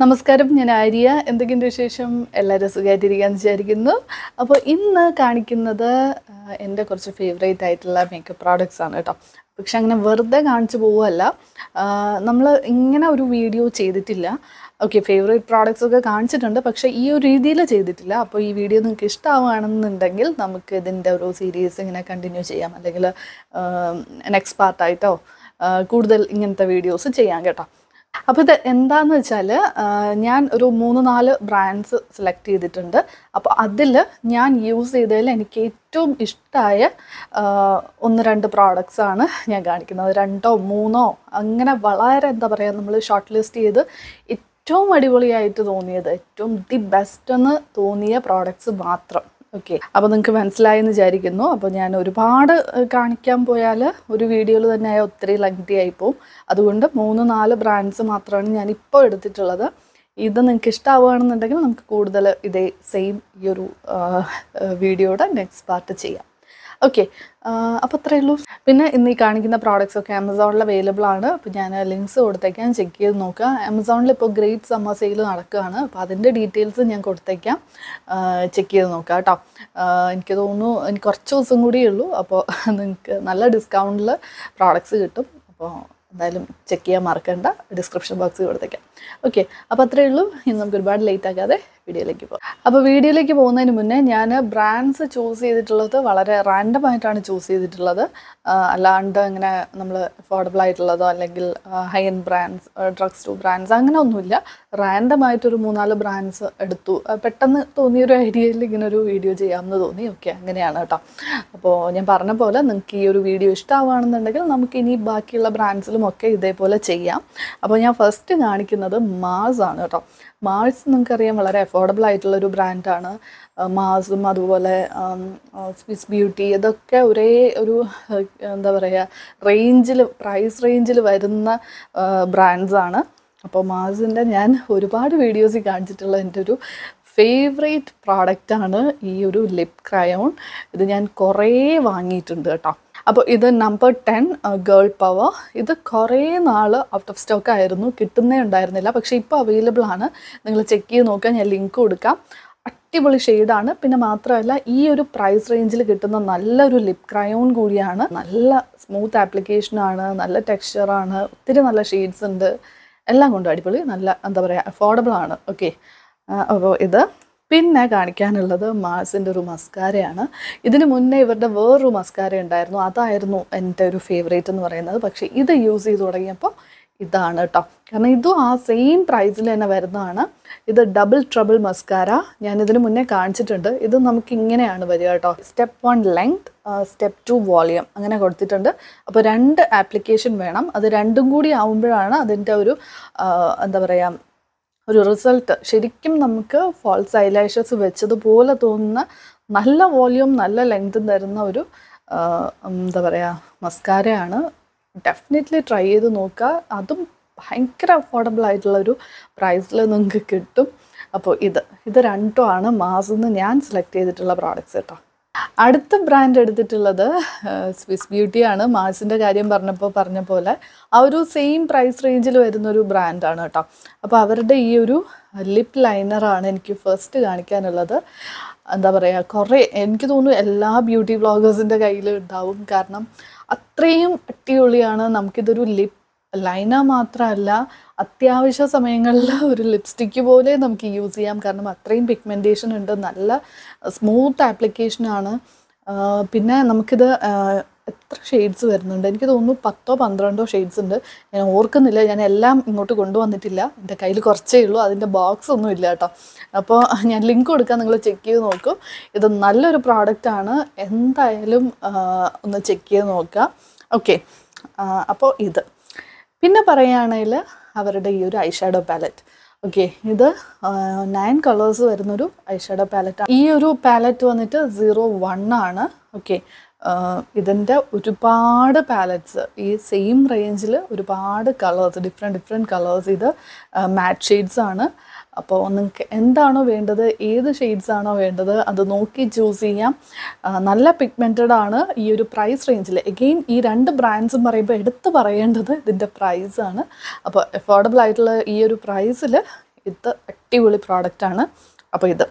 നമസ്കാരം ഞാൻ ആര്യ എന്തെങ്കിലും വിശേഷം എല്ലാവരും സുഖമായിട്ടിരിക്കാന്ന് വിചാരിക്കുന്നു അപ്പോൾ ഇന്ന് കാണിക്കുന്നത് എൻ്റെ കുറച്ച് ഫേവറേറ്റ് ആയിട്ടുള്ള മേക്കപ്പ് പ്രോഡക്റ്റ്സ് ആണ് കേട്ടോ പക്ഷെ അങ്ങനെ വെറുതെ കാണിച്ചു പോവുമല്ല നമ്മൾ ഇങ്ങനെ ഒരു വീഡിയോ ചെയ്തിട്ടില്ല ഓക്കെ ഫേവറേറ്റ് പ്രോഡക്റ്റ്സ് ഒക്കെ കാണിച്ചിട്ടുണ്ട് പക്ഷേ ഈ ഒരു രീതിയിൽ ചെയ്തിട്ടില്ല അപ്പോൾ ഈ വീഡിയോ നിങ്ങൾക്ക് ഇഷ്ടമാവുകയാണെന്നുണ്ടെങ്കിൽ നമുക്ക് ഇതിൻ്റെ ഒരു സീരീസ് ഇങ്ങനെ കണ്ടിന്യൂ ചെയ്യാം അല്ലെങ്കിൽ നെക്സ്റ്റ് പാർട്ടായിട്ടോ കൂടുതൽ ഇങ്ങനത്തെ വീഡിയോസ് ചെയ്യാം കേട്ടോ അപ്പോൾ ഇത് എന്താണെന്ന് വെച്ചാൽ ഞാൻ ഒരു മൂന്ന് നാല് ബ്രാൻഡ്സ് സെലക്ട് ചെയ്തിട്ടുണ്ട് അപ്പോൾ അതിൽ ഞാൻ യൂസ് ചെയ്തതിൽ എനിക്ക് ഏറ്റവും ഇഷ്ടമായ ഒന്ന് രണ്ട് പ്രോഡക്റ്റ്സ് ആണ് ഞാൻ കാണിക്കുന്നത് രണ്ടോ മൂന്നോ അങ്ങനെ വളരെ എന്താ പറയുക നമ്മൾ ഷോർട്ട് ലിസ്റ്റ് ചെയ്ത് ഏറ്റവും അടിപൊളിയായിട്ട് തോന്നിയത് ഏറ്റവും ദി ബെസ്റ്റ് എന്ന് തോന്നിയ പ്രോഡക്റ്റ്സ് മാത്രം ഓക്കെ അപ്പോൾ നിങ്ങൾക്ക് മനസ്സിലായെന്ന് വിചാരിക്കുന്നു അപ്പോൾ ഞാൻ ഒരുപാട് കാണിക്കാൻ പോയാൽ ഒരു വീഡിയോയിൽ തന്നെ ഒത്തിരി ലെങ്തി ആയിപ്പോവും അതുകൊണ്ട് മൂന്ന് നാല് ബ്രാൻഡ്സ് മാത്രമാണ് ഞാൻ ഇപ്പോൾ എടുത്തിട്ടുള്ളത് ഇത് നിങ്ങൾക്ക് ഇഷ്ടമാവുകയാണെന്നുണ്ടെങ്കിൽ നമുക്ക് കൂടുതൽ ഇതേ സെയിം ഈ ഒരു വീഡിയോയുടെ നെക്സ്റ്റ് പാർട്ട് ചെയ്യാം ഓക്കെ അപ്പം അത്രയേ ഉള്ളൂ പിന്നെ ഇന്ന് ഈ കാണിക്കുന്ന പ്രോഡക്റ്റ്സ് ഒക്കെ ആമസോണിൽ അവൈലബിൾ ആണ് അപ്പോൾ ഞാൻ ലിങ്ക്സ് കൊടുത്തേക്കാം ചെക്ക് ചെയ്ത് നോക്കുക ആമസോണിൽ ഇപ്പോൾ ഗ്രേറ്റ് സമ്മർ സെയിൽ നടക്കുകയാണ് അപ്പോൾ അതിൻ്റെ ഡീറ്റെയിൽസ് ഞാൻ കൊടുത്തേക്കാം ചെക്ക് ചെയ്ത് നോക്കുക കേട്ടോ എനിക്ക് തോന്നുന്നു എനിക്ക് കുറച്ച് ദിവസം കൂടിയേ ഉള്ളൂ അപ്പോൾ നിങ്ങൾക്ക് നല്ല ഡിസ്കൗണ്ടിൽ പ്രോഡക്റ്റ്സ് കിട്ടും അപ്പോൾ എന്തായാലും ചെക്ക് ചെയ്യാൻ മറക്കണ്ട ഡിസ്ക്രിപ്ഷൻ ബോക്സിൽ കൊടുത്തേക്കാം ഓക്കെ അപ്പോൾ അത്രയേ ഉള്ളൂ ഇന്ന് നമുക്ക് ഒരുപാട് ലേറ്റ് ആക്കാതെ വീഡിയോയിലേക്ക് പോകാം അപ്പോൾ വീഡിയോയിലേക്ക് പോകുന്നതിന് മുന്നേ ഞാൻ ബ്രാൻഡ്സ് ചൂസ് ചെയ്തിട്ടുള്ളത് വളരെ റാൻഡം ആയിട്ടാണ് ചൂസ് ചെയ്തിട്ടുള്ളത് അല്ലാണ്ട് ഇങ്ങനെ നമ്മൾ അഫോർഡബിൾ ആയിട്ടുള്ളതോ അല്ലെങ്കിൽ high end brands drugs to brands അങ്ങനെ ഒന്നുമില്ല റാൻഡം ആയിട്ടൊരു മൂന്നാല് ബ്രാൻഡ്സ് എടുത്തു പെട്ടെന്ന് തോന്നിയൊരു ഐഡിയയിൽ ഇങ്ങനെ ഒരു വീഡിയോ ചെയ്യാമെന്ന് തോന്നി ഓക്കെ അങ്ങനെയാണ് കേട്ടോ അപ്പോൾ ഞാൻ പറഞ്ഞ പോലെ നിങ്ങൾക്ക് ഈ ഒരു വീഡിയോ ഇഷ്ടമാവുകയാണെന്നുണ്ടെങ്കിൽ നമുക്ക് ഇനി ബാക്കിയുള്ള ബ്രാൻഡ്സിലും ഒക്കെ ഇതേപോലെ ചെയ്യാം അപ്പോൾ ഞാൻ ഫസ്റ്റ് കാണിക്കുന്നത് മാസ് ആണ് കേട്ടോ മാൾസ് നിങ്ങൾക്കറിയാം വളരെ അഫോർഡബിൾ ആയിട്ടുള്ള ഒരു ബ്രാൻഡാണ് മാസും അതുപോലെ സ്വിസ് ബ്യൂട്ടി ഇതൊക്കെ ഒരേ ഒരു എന്താ പറയുക റേഞ്ചിൽ പ്രൈസ് റേഞ്ചിൽ വരുന്ന ബ്രാൻഡ്സാണ് അപ്പോൾ മാസിൻ്റെ ഞാൻ ഒരുപാട് വീഡിയോസിൽ കാണിച്ചിട്ടുള്ള എൻ്റെ ഒരു ഫേവറേറ്റ് പ്രോഡക്റ്റാണ് ഈ ഒരു ലിപ് ക്രയോൺ ഇത് ഞാൻ കുറേ വാങ്ങിയിട്ടുണ്ട് കേട്ടോ അപ്പോൾ ഇത് നമ്പർ ടെൻ ഗേൾ പവർ ഇത് കുറേ നാൾ ഔട്ട് ഓഫ് സ്റ്റോക്ക് ആയിരുന്നു കിട്ടുന്നേ ഉണ്ടായിരുന്നില്ല പക്ഷേ ഇപ്പോൾ അവൈലബിൾ ആണ് നിങ്ങൾ ചെക്ക് ചെയ്ത് നോക്കുക ഞാൻ ലിങ്ക് കൊടുക്കാം അടിപൊളി ഷെയ്ഡാണ് പിന്നെ മാത്രമല്ല ഈ ഒരു പ്രൈസ് റേഞ്ചിൽ കിട്ടുന്ന നല്ലൊരു ലിപ് ക്രയോൺ കൂടിയാണ് നല്ല സ്മൂത്ത് ആപ്ലിക്കേഷനാണ് നല്ല ടെക്സ്ചറാണ് ഒത്തിരി നല്ല ഷെയ്ഡ്സ് ഉണ്ട് എല്ലാം കൊണ്ടും അടിപൊളി നല്ല എന്താ പറയുക അഫോർഡബിൾ ആണ് ഓക്കെ അപ്പോൾ ഇത് പിന്നെ കാണിക്കാനുള്ളത് മാസിൻ്റെ ഒരു മസ്കാരയാണ് ഇതിന് മുന്നേ ഇവരുടെ വേറൊരു മസ്കാര ഉണ്ടായിരുന്നു അതായിരുന്നു എൻ്റെ ഒരു ഫേവറേറ്റ് എന്ന് പറയുന്നത് പക്ഷേ ഇത് യൂസ് ചെയ്ത് തുടങ്ങിയപ്പോൾ ഇതാണ് കേട്ടോ കാരണം ഇതും ആ സെയിം പ്രൈസിൽ തന്നെ വരുന്നതാണ് ഇത് ഡബിൾ ട്രബിൾ മസ്കാര ഞാൻ ഇതിന് മുന്നേ കാണിച്ചിട്ടുണ്ട് ഇത് നമുക്ക് ഇങ്ങനെയാണ് വരിക കേട്ടോ step one length step two volume അങ്ങനെ കൊടുത്തിട്ടുണ്ട് അപ്പോൾ രണ്ട് ആപ്ലിക്കേഷൻ വേണം അത് രണ്ടും കൂടി ആവുമ്പോഴാണ് അതിൻ്റെ ഒരു എന്താ പറയുക ഒരു റിസൾട്ട് ശരിക്കും നമുക്ക് ഫോൾസ് ഐലാഷസ് വെച്ചതുപോലെ തോന്നുന്ന നല്ല വോല്യൂം നല്ല ലെങ്ത്തും തരുന്ന ഒരു എന്താ പറയുക മസ്കാരയാണ് ഡെഫിനറ്റ്ലി ട്രൈ ചെയ്ത് നോക്കുക അതും ഭയങ്കര അഫോർഡബിൾ ആയിട്ടുള്ള ഒരു പ്രൈസിൽ നിങ്ങൾക്ക് കിട്ടും അപ്പോൾ ഇത് ഇത് രണ്ടുമാണ് മാസം ഞാൻ സെലക്ട് ചെയ്തിട്ടുള്ള പ്രോഡക്റ്റ്സ് കേട്ടോ അടുത്ത ബ്രാൻഡ് എടുത്തിട്ടുള്ളത് സ്വിസ് ബ്യൂട്ടിയാണ് മാസിൻ്റെ കാര്യം പറഞ്ഞപ്പോൾ പറഞ്ഞ പോലെ ആ ഒരു സെയിം പ്രൈസ് റേഞ്ചിൽ വരുന്നൊരു ബ്രാൻഡാണ് കേട്ടോ അപ്പോൾ അവരുടെ ഈ ഒരു ലിപ് ലൈനറാണ് എനിക്ക് ഫസ്റ്റ് കാണിക്കാനുള്ളത് എന്താ പറയുക കുറേ എനിക്ക് തോന്നുന്നു എല്ലാ ബ്യൂട്ടി ബ്ലോഗേഴ്സിൻ്റെ കയ്യിലും ഉണ്ടാവും കാരണം അത്രയും അടിപൊളിയാണ് നമുക്കിതൊരു ലിപ് ലൈന മാത്രമല്ല അത്യാവശ്യ സമയങ്ങളിൽ ഒരു ലിപ്സ്റ്റിക്ക് പോലെ നമുക്ക് യൂസ് ചെയ്യാം കാരണം അത്രയും പിഗ്മെൻറ്റേഷൻ ഉണ്ട് നല്ല സ്മൂത്ത് ആപ്ലിക്കേഷനാണ് പിന്നെ നമുക്കിത് എത്ര ഷെയ്ഡ്സ് വരുന്നുണ്ട് എനിക്ക് തോന്നുന്നു പത്തോ പന്ത്രണ്ടോ ഷെയ്ഡ്സ് ഉണ്ട് ഞാൻ ഓർക്കുന്നില്ല ഞാൻ എല്ലാം ഇങ്ങോട്ട് കൊണ്ടുവന്നിട്ടില്ല എൻ്റെ കയ്യിൽ കുറച്ചേ ഉള്ളൂ അതിൻ്റെ ബോക്സ് ഒന്നും ഇല്ല കേട്ടോ അപ്പോൾ ഞാൻ ലിങ്ക് കൊടുക്കാൻ നിങ്ങൾ ചെക്ക് ചെയ്ത് നോക്കും ഇത് നല്ലൊരു പ്രോഡക്റ്റാണ് എന്തായാലും ഒന്ന് ചെക്ക് ചെയ്ത് നോക്കുക ഓക്കെ അപ്പോൾ ഇത് പിന്നെ പറയുകയാണെങ്കിൽ അവരുടെ ഈ ഒരു ഐഷാഡോ പാലറ്റ് ഓക്കെ ഇത് നയൻ കളേഴ്സ് വരുന്നൊരു ഐഷാഡോ പാലറ്റ് ഈ ഒരു പാലറ്റ് വന്നിട്ട് സീറോ വൺ ആണ് ഓക്കെ ഇതിൻ്റെ ഒരുപാട് പാലറ്റ്സ് ഈ സെയിം റേഞ്ചിൽ ഒരുപാട് കളേഴ്സ് ഡിഫറെൻറ്റ് ഡിഫറെൻറ്റ് കളേഴ്സ് ഇത് മാറ്റ് ഷെയ്ഡ്സ് ആണ് അപ്പോൾ നിങ്ങൾക്ക് എന്താണോ വേണ്ടത് ഏത് ഷെയ്ഡ്സ് ആണോ വേണ്ടത് അത് നോക്കി ചൂസ് ചെയ്യാം നല്ല പിഗ്മെൻറ്റഡ് ആണ് ഈ ഒരു പ്രൈസ് റേഞ്ചിൽ എഗെയിൻ ഈ രണ്ട് ബ്രാൻഡ്സും പറയുമ്പോൾ എടുത്തു പറയേണ്ടത് ഇതിൻ്റെ ആണ് അപ്പോൾ എഫോർഡബിൾ ആയിട്ടുള്ള ഈ ഒരു പ്രൈസിൽ ഇത് അടിപൊളി പ്രോഡക്റ്റാണ് അപ്പോൾ ഇത്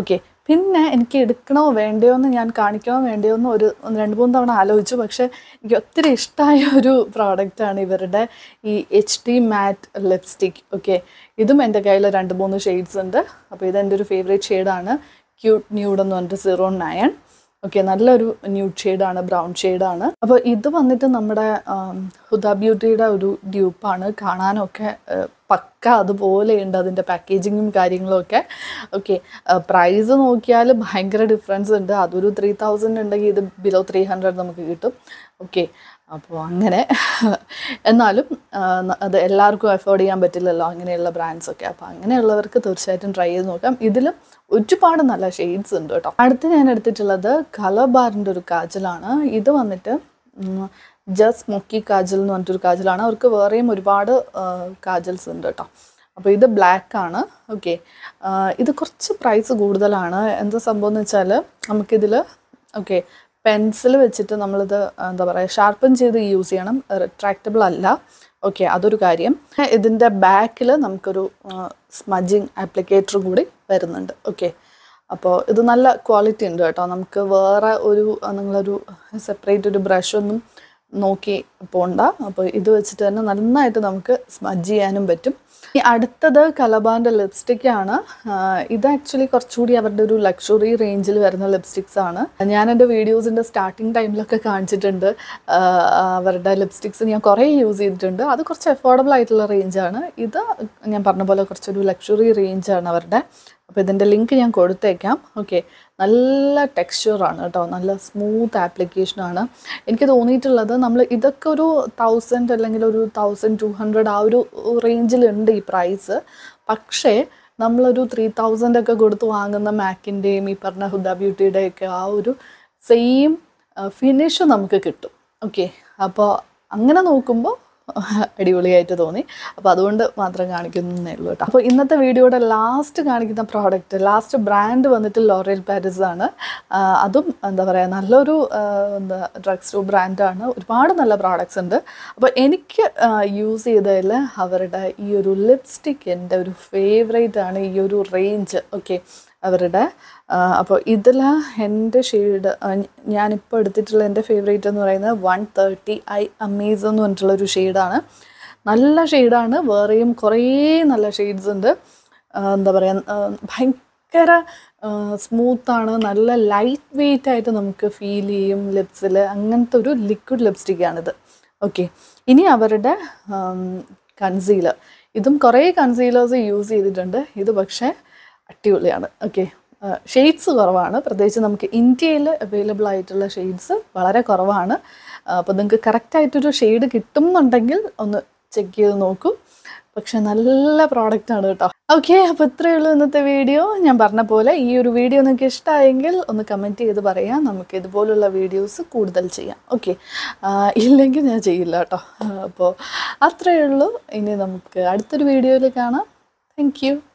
ഓക്കെ പിന്നെ എനിക്ക് എടുക്കണോ വേണ്ടയോ എന്ന് ഞാൻ കാണിക്കണോ വേണ്ടയോ എന്ന് ഒരു രണ്ട് മൂന്ന് തവണ ആലോചിച്ചു പക്ഷേ എനിക്ക് ഒത്തിരി ഇഷ്ടമായ ഒരു പ്രോഡക്റ്റാണ് ഇവരുടെ ഈ H D matte lipstick okay ഇതും എൻ്റെ കയ്യിൽ രണ്ട് മൂന്ന് ഷെയ്ഡ്സ് ഉണ്ട് അപ്പോൾ ഇത് എൻ്റെ ഒരു ഫേവറേറ്റ് ഷെയ്ഡാണ് ക്യൂട്ട് ന്യൂഡെന്ന് പറഞ്ഞിട്ട് സീറോ നയൻ ഓക്കെ നല്ലൊരു ന്യൂഡ് ഷെയ്ഡാണ് ബ്രൗൺ ഷെയ്ഡാണ് അപ്പോൾ ഇത് വന്നിട്ട് നമ്മുടെ ഹുദ ബ്യൂട്ടിയുടെ ഒരു ഡ്യൂപ്പാണ് കാണാനൊക്കെ പക്ക ഉണ്ട് അതിൻ്റെ പാക്കേജിങ്ങും കാര്യങ്ങളൊക്കെ ഓക്കെ പ്രൈസ് നോക്കിയാൽ ഭയങ്കര ഡിഫറൻസ് ഉണ്ട് അതൊരു ത്രീ തൗസൻഡ് ഉണ്ടെങ്കിൽ ഇത് ബിലോ ത്രീ ഹൺഡ്രഡ് നമുക്ക് കിട്ടും ഓക്കെ അപ്പോൾ അങ്ങനെ എന്നാലും അത് എല്ലാവർക്കും അഫോർഡ് ചെയ്യാൻ പറ്റില്ലല്ലോ അങ്ങനെയുള്ള ബ്രാൻഡ്സൊക്കെ അപ്പോൾ അങ്ങനെയുള്ളവർക്ക് തീർച്ചയായിട്ടും ട്രൈ ചെയ്ത് നോക്കാം ഇതിലും ഒരുപാട് നല്ല ഷെയ്ഡ്സ് ഉണ്ട് കേട്ടോ അടുത്ത് ഞാൻ എടുത്തിട്ടുള്ളത് കളർ ബാറിൻ്റെ ഒരു കാജലാണ് ഇത് വന്നിട്ട് ജസ്റ്റ് മുക്കി കാജൽ എന്ന് പറഞ്ഞിട്ടൊരു കാജലാണ് അവർക്ക് വേറെയും ഒരുപാട് കാജൽസ് ഉണ്ട് കേട്ടോ അപ്പോൾ ഇത് ബ്ലാക്ക് ആണ് ഓക്കെ ഇത് കുറച്ച് പ്രൈസ് കൂടുതലാണ് എന്താ സംഭവം എന്ന് വെച്ചാൽ നമുക്കിതിൽ ഓക്കെ പെൻസിൽ വെച്ചിട്ട് നമ്മളിത് എന്താ പറയുക ഷാർപ്പൻ ചെയ്ത് യൂസ് ചെയ്യണം റിട്രാക്റ്റബിൾ അല്ല ഓക്കെ അതൊരു കാര്യം ഇതിൻ്റെ ബാക്കിൽ നമുക്കൊരു സ്മജിങ് ആപ്ലിക്കേറ്ററും കൂടി വരുന്നുണ്ട് ഓക്കെ അപ്പോൾ ഇത് നല്ല ക്വാളിറ്റി ഉണ്ട് കേട്ടോ നമുക്ക് വേറെ ഒരു നിങ്ങളൊരു സെപ്പറേറ്റ് ഒരു ബ്രഷൊന്നും നോക്കി പോണ്ട അപ്പോൾ ഇത് വെച്ചിട്ട് തന്നെ നന്നായിട്ട് നമുക്ക് സ്മജ് ചെയ്യാനും പറ്റും അടുത്തത് കലബാൻ്റെ ലിപ്സ്റ്റിക് ആണ് ഇത് ആക്ച്വലി കുറച്ചുകൂടി അവരുടെ ഒരു ലക്ഷറി റേഞ്ചിൽ വരുന്ന ലിപ്സ്റ്റിക്സ് ആണ് ഞാൻ എൻ്റെ വീഡിയോസിൻ്റെ സ്റ്റാർട്ടിങ് ടൈമിലൊക്കെ കാണിച്ചിട്ടുണ്ട് അവരുടെ ലിപ്സ്റ്റിക്സ് ഞാൻ കുറേ യൂസ് ചെയ്തിട്ടുണ്ട് അത് കുറച്ച് അഫോർഡബിൾ ആയിട്ടുള്ള റേഞ്ചാണ് ഇത് ഞാൻ പറഞ്ഞ പോലെ കുറച്ചൊരു ലക്ഷറി റേഞ്ചാണ് അവരുടെ അപ്പോൾ ഇതിൻ്റെ ലിങ്ക് ഞാൻ കൊടുത്തേക്കാം ഓക്കെ നല്ല ടെക്സ്ചറാണ് കേട്ടോ നല്ല സ്മൂത്ത് ആപ്ലിക്കേഷനാണ് എനിക്ക് തോന്നിയിട്ടുള്ളത് നമ്മൾ ഇതൊക്കെ ഒരു തൗസൻഡ് അല്ലെങ്കിൽ ഒരു തൗസൻഡ് ടു ഹൺഡ്രഡ് ആ ഒരു റേഞ്ചിലുണ്ട് ഈ പ്രൈസ് പക്ഷേ നമ്മളൊരു ത്രീ തൗസൻഡ് ഒക്കെ കൊടുത്ത് വാങ്ങുന്ന മാക്കിൻ്റെയും ഈ പറഞ്ഞ ഹുദ ബ്യൂട്ടിയുടെയൊക്കെ ആ ഒരു സെയിം ഫിനിഷ് നമുക്ക് കിട്ടും ഓക്കെ അപ്പോൾ അങ്ങനെ നോക്കുമ്പോൾ അടിപൊളിയായിട്ട് തോന്നി അപ്പോൾ അതുകൊണ്ട് മാത്രം കാണിക്കുന്നേ ഉള്ളൂ കേട്ടോ അപ്പോൾ ഇന്നത്തെ വീഡിയോയുടെ ലാസ്റ്റ് കാണിക്കുന്ന പ്രോഡക്റ്റ് ലാസ്റ്റ് ബ്രാൻഡ് വന്നിട്ട് ലോറിയൽ പാരിസ് ആണ് അതും എന്താ പറയുക നല്ലൊരു എന്താ ഡ്രഗ് സ്റ്റോർ ബ്രാൻഡാണ് ഒരുപാട് നല്ല പ്രോഡക്റ്റ്സ് ഉണ്ട് അപ്പോൾ എനിക്ക് യൂസ് ചെയ്തതിൽ അവരുടെ ഈ ഒരു ലിപ്സ്റ്റിക് എൻ്റെ ഒരു ഫേവറേറ്റ് ആണ് ഈ ഒരു റേഞ്ച് ഓക്കെ അവരുടെ അപ്പോൾ ഇതിൽ എൻ്റെ ഷെയ്ഡ് ഞാനിപ്പോൾ എടുത്തിട്ടുള്ള എൻ്റെ ഫേവറേറ്റ് എന്ന് പറയുന്നത് വൺ തേർട്ടി ഐ അമേസ് എന്ന് പറഞ്ഞിട്ടുള്ളൊരു ഷെയ്ഡാണ് നല്ല ഷെയ്ഡാണ് വേറെയും കുറേ നല്ല ഷെയ്ഡ്സ് ഉണ്ട് എന്താ പറയുക ഭയങ്കര സ്മൂത്താണ് നല്ല ലൈറ്റ് വെയിറ്റ് ആയിട്ട് നമുക്ക് ഫീൽ ചെയ്യും ലിപ്സിൽ അങ്ങനത്തെ ഒരു ലിക്വിഡ് ലിപ്സ്റ്റിക്കാണിത് ഓക്കെ ഇനി അവരുടെ കൺസീലർ ഇതും കുറേ കൺസീലേഴ്സ് യൂസ് ചെയ്തിട്ടുണ്ട് ഇത് പക്ഷേ അടിപൊളിയാണ് ഓക്കെ ഷെയ്ഡ്സ് കുറവാണ് പ്രത്യേകിച്ച് നമുക്ക് ഇന്ത്യയിൽ അവൈലബിൾ ആയിട്ടുള്ള ഷെയ്ഡ്സ് വളരെ കുറവാണ് അപ്പോൾ നിങ്ങൾക്ക് കറക്റ്റായിട്ടൊരു ഷെയ്ഡ് കിട്ടുന്നുണ്ടെങ്കിൽ ഒന്ന് ചെക്ക് ചെയ്ത് നോക്കൂ പക്ഷെ നല്ല പ്രോഡക്റ്റാണ് കേട്ടോ ഓക്കെ അപ്പോൾ ഇത്രയേ ഉള്ളൂ ഇന്നത്തെ വീഡിയോ ഞാൻ പറഞ്ഞ പോലെ ഈ ഒരു വീഡിയോ നിങ്ങൾക്ക് ഇഷ്ടമായെങ്കിൽ ഒന്ന് കമൻറ്റ് ചെയ്ത് പറയാം നമുക്ക് ഇതുപോലുള്ള വീഡിയോസ് കൂടുതൽ ചെയ്യാം ഓക്കെ ഇല്ലെങ്കിൽ ഞാൻ ചെയ്യില്ല കേട്ടോ അപ്പോൾ അത്രയേ ഉള്ളൂ ഇനി നമുക്ക് അടുത്തൊരു വീഡിയോയിൽ കാണാം താങ്ക്